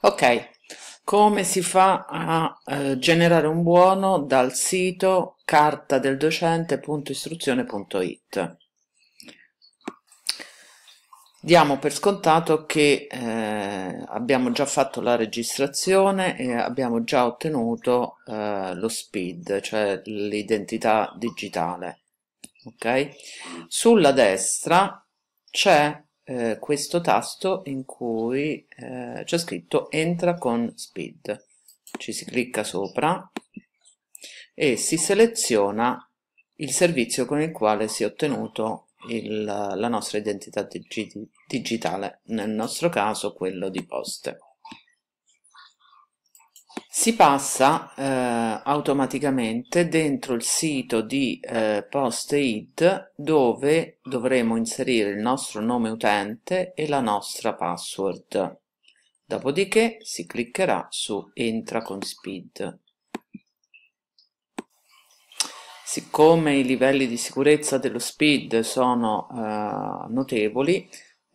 Ok, come si fa a eh, generare un buono dal sito cartadeldocente.istruzione.it? Diamo per scontato che eh, abbiamo già fatto la registrazione e abbiamo già ottenuto eh, lo SPID, cioè l'identità digitale. Okay? Sulla destra c'è eh, questo tasto in cui eh, c'è scritto entra con speed ci si clicca sopra e si seleziona il servizio con il quale si è ottenuto il, la nostra identità digi digitale nel nostro caso quello di poste si passa eh, automaticamente dentro il sito di eh, PostEid dove dovremo inserire il nostro nome utente e la nostra password. Dopodiché si cliccherà su Entra con Speed. Siccome i livelli di sicurezza dello Speed sono eh, notevoli,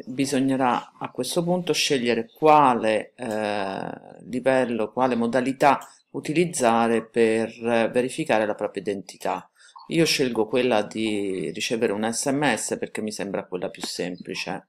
bisognerà a questo punto scegliere quale eh, livello, quale modalità utilizzare per eh, verificare la propria identità. Io scelgo quella di ricevere un sms perché mi sembra quella più semplice.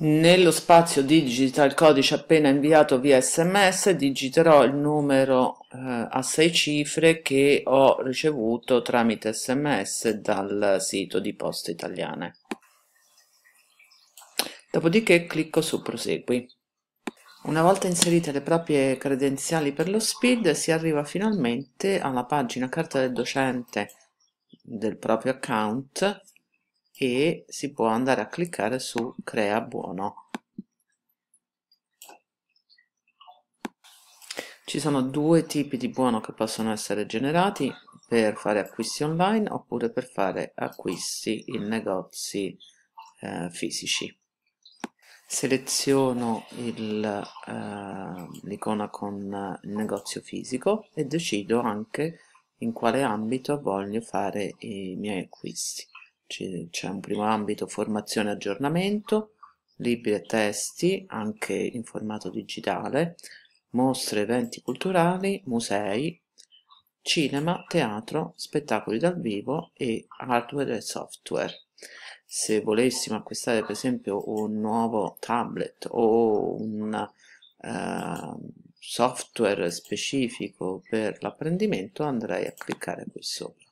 Nello spazio digita il codice appena inviato via SMS, digiterò il numero eh, a sei cifre che ho ricevuto tramite SMS dal sito di Poste Italiane. Dopodiché clicco su Prosegui. Una volta inserite le proprie credenziali per lo SPID si arriva finalmente alla pagina carta del docente del proprio account e si può andare a cliccare su crea buono Ci sono due tipi di buono che possono essere generati per fare acquisti online oppure per fare acquisti in negozi eh, fisici. Seleziono eh, l'icona eh, con il negozio fisico e decido anche in quale ambito voglio fare i miei acquisti c'è un primo ambito formazione e aggiornamento, libri e testi anche in formato digitale, mostre, eventi culturali, musei, cinema, teatro, spettacoli dal vivo e hardware e software. Se volessimo acquistare per esempio un nuovo tablet o un uh, software specifico per l'apprendimento andrei a cliccare qui sopra.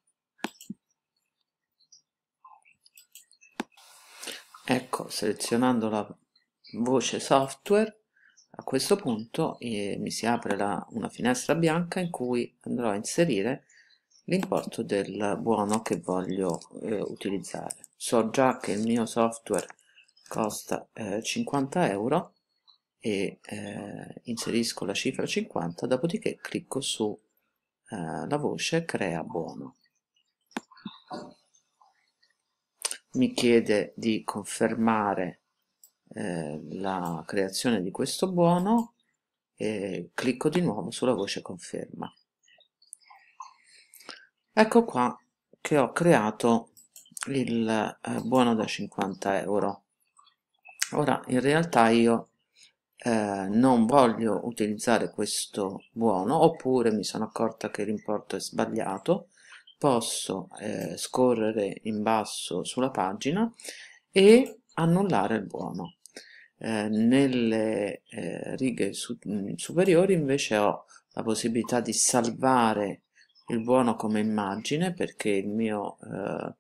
ecco selezionando la voce software a questo punto eh, mi si apre la, una finestra bianca in cui andrò a inserire l'importo del buono che voglio eh, utilizzare so già che il mio software costa eh, 50 euro e eh, inserisco la cifra 50 dopodiché clicco su eh, la voce crea buono mi chiede di confermare eh, la creazione di questo buono e clicco di nuovo sulla voce conferma ecco qua che ho creato il eh, buono da 50 euro ora in realtà io eh, non voglio utilizzare questo buono oppure mi sono accorta che l'importo è sbagliato posso eh, scorrere in basso sulla pagina e annullare il buono. Eh, nelle eh, righe su mm, superiori invece ho la possibilità di salvare il buono come immagine perché il mio eh,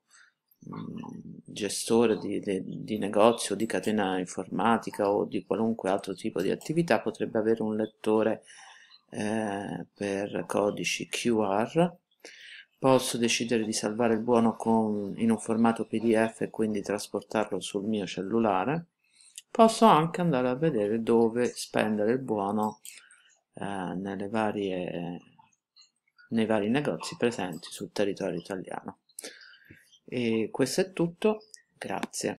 mm, gestore di, di, di negozio, di catena informatica o di qualunque altro tipo di attività potrebbe avere un lettore eh, per codici QR posso decidere di salvare il buono con, in un formato PDF e quindi trasportarlo sul mio cellulare. Posso anche andare a vedere dove spendere il buono eh, varie, nei vari negozi presenti sul territorio italiano. E questo è tutto, grazie.